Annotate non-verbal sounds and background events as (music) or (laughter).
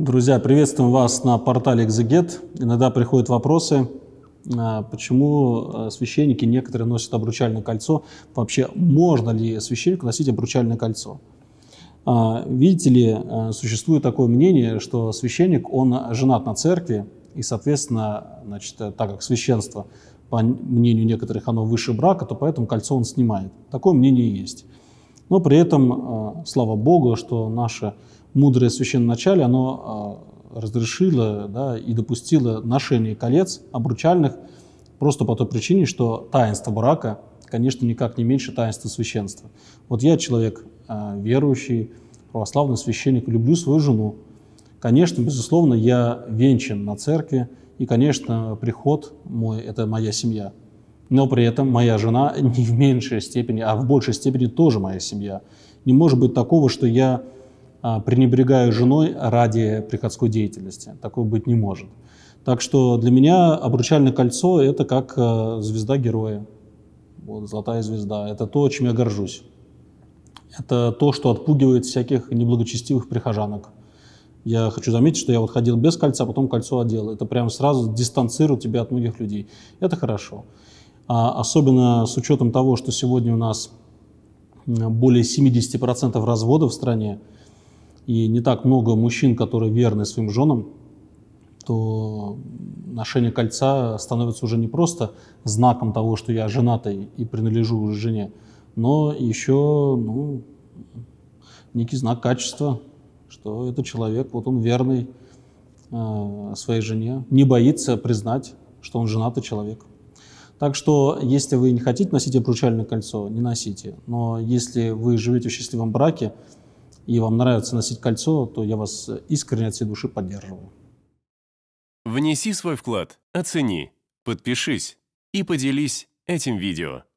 Друзья, приветствуем вас на портале Экзегет. Иногда приходят вопросы, э, почему э, священники некоторые носят обручальное кольцо. Вообще, можно ли священнику носить обручальное кольцо? А, видите ли, э, существует такое мнение, что священник, он женат на церкви, и, соответственно, значит, так как священство, по мнению некоторых, оно выше брака, то поэтому кольцо он снимает. Такое мнение есть. Но при этом, слава Богу, что наше мудрое священноначалие, оно а, разрешило да, и допустило ношение колец обручальных просто по той причине, что таинство брака, конечно, никак не меньше таинства священства. Вот я человек а, верующий, православный священник, люблю свою жену. Конечно, безусловно, я венчан на церкви, и, конечно, приход мой – это моя семья. Но при этом моя жена (laughs) не в меньшей степени, а в большей степени тоже моя семья. Не может быть такого, что я а, пренебрегаю женой ради приходской деятельности. Такого быть не может. Так что для меня обручальное кольцо – это как э, звезда героя, вот, золотая звезда. Это то, чем я горжусь. Это то, что отпугивает всяких неблагочестивых прихожанок. Я хочу заметить, что я вот ходил без кольца, а потом кольцо одел. Это прям сразу дистанцирует тебя от многих людей. Это хорошо. А особенно с учетом того, что сегодня у нас более 70% разводов в стране, и не так много мужчин, которые верны своим женам, то ношение кольца становится уже не просто знаком того, что я женатый и принадлежу уже жене, но еще ну, некий знак качества, что этот человек, вот он верный э, своей жене, не боится признать, что он женатый человек. Так что, если вы не хотите носить обручальное кольцо, не носите. Но если вы живете в счастливом браке, и вам нравится носить кольцо, то я вас искренне от всей души поддерживаю. Внеси свой вклад, оцени, подпишись и поделись этим видео.